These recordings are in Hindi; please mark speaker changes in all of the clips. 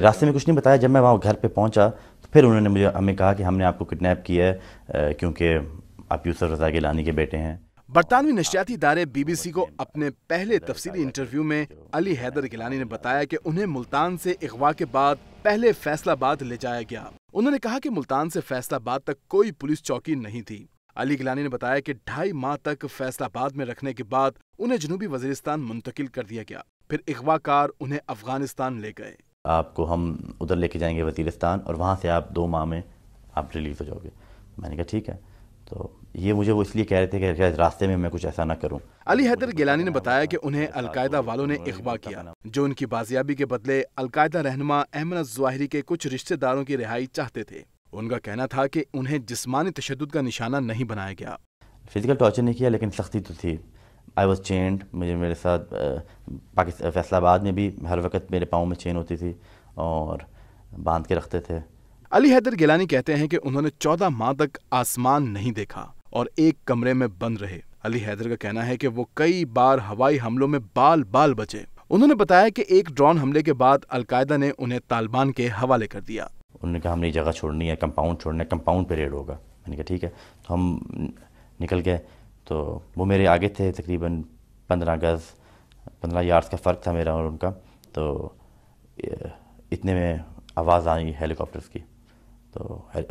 Speaker 1: रास्ते में कुछ नहीं बताया जब मैं वहाँ घर पे पहुँचा तो फिर उन्होंने मुझे हमें कहा कि हमने आपको किडनैप किया है क्योंकि आप यूसुफ रजा के लानी के बेटे हैं
Speaker 2: बरतानवी नशियाती इदारे बीबीसी को अपने पहले तफसीली इंटरव्यू में अली हैदर गिलानी ने बताया कि उन्हें मुल्तान से अगवा के बाद पहले फैसलाबाद ले जाया गया उन्होंने कहा कि मुल्तान से फैसलाबाद तक कोई पुलिस चौकी नहीं थी अली गिलानी ने बताया कि ढाई माह तक फैसलाबाद में रखने के बाद उन्हें जनूबी वजीरिस्तान मुंतकिल कर दिया गया फिर अगवा कार उन्हें अफगानिस्तान ले गए
Speaker 1: आपको हम उधर लेके जाएंगे वजीरस्तान और वहाँ से आप दो माह में आप रिलीज़ हो जाओगे मैंने कहा ठीक है तो ये मुझे वो इसलिए कह रहे थे कि रास्ते में मैं कुछ ऐसा ना करूं।
Speaker 2: अली हैदर गिलानी ने बताया कि उन्हें अलकायदा वालों ने अगवा किया जो उनकी बाजियाबी के बदले अलकायदा रहनमा अहमद जवाहरी के कुछ रिश्तेदारों की रिहाई चाहते थे उनका कहना था कि उन्हें जिसमानी तशद का निशाना नहीं बनाया गया
Speaker 1: फिजिकल टॉर्चर नहीं किया लेकिन सख्ती तो थी आई वॉज चेंड मुझे मेरे साथ पाकिस्तान फैसलाबाद में भी हर वक्त मेरे पाँव में चेन होती थी और बांध के रखते थे
Speaker 2: अली हैदर गिलानी कहते हैं कि उन्होंने चौदह माह तक आसमान नहीं देखा और एक कमरे में बंद रहे अली हैदर का कहना है कि वो कई बार हवाई हमलों में बाल बाल बचे उन्होंने बताया कि एक ड्रोन हमले के बाद अलकायदा ने उन्हें तालिबान के हवाले कर दिया
Speaker 1: उन्होंने कहा हमने जगह छोड़नी है कंपाउंड छोड़ना है कंपाउंड पे रेड होगा मैंने कहा ठीक है तो हम निकल गए तो वो मेरे आगे थे तकरीबन पंद्रह गज़ पंद्रह यार्ड्स का फ़र्क था मेरा और उनका तो इतने में आवाज़ आई हेलीकॉप्टर्स की तो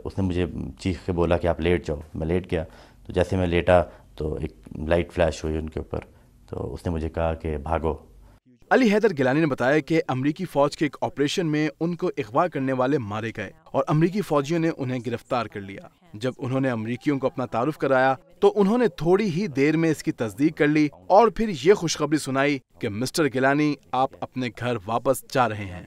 Speaker 1: उसने मुझे चीख के बोला कि आप लेट जाओ मैं लेट गया तो जैसे मैं लेटा तो एक लाइट फ्लैश हुई उनके ऊपर तो उसने मुझे कहा कि भागो
Speaker 2: अली हैदर गिलानी ने बताया कि अमरीकी फौज के एक ऑपरेशन में उनको अगवा करने वाले मारे गए और अमरीकी फौजियों ने उन्हें गिरफ्तार कर लिया जब उन्होंने अमरीकियों को अपना तारुफ कराया तो उन्होंने थोड़ी ही देर में इसकी तस्दीक कर ली और फिर ये खुशखबरी सुनाई कि मिस्टर गिलानी आप अपने घर वापस जा रहे हैं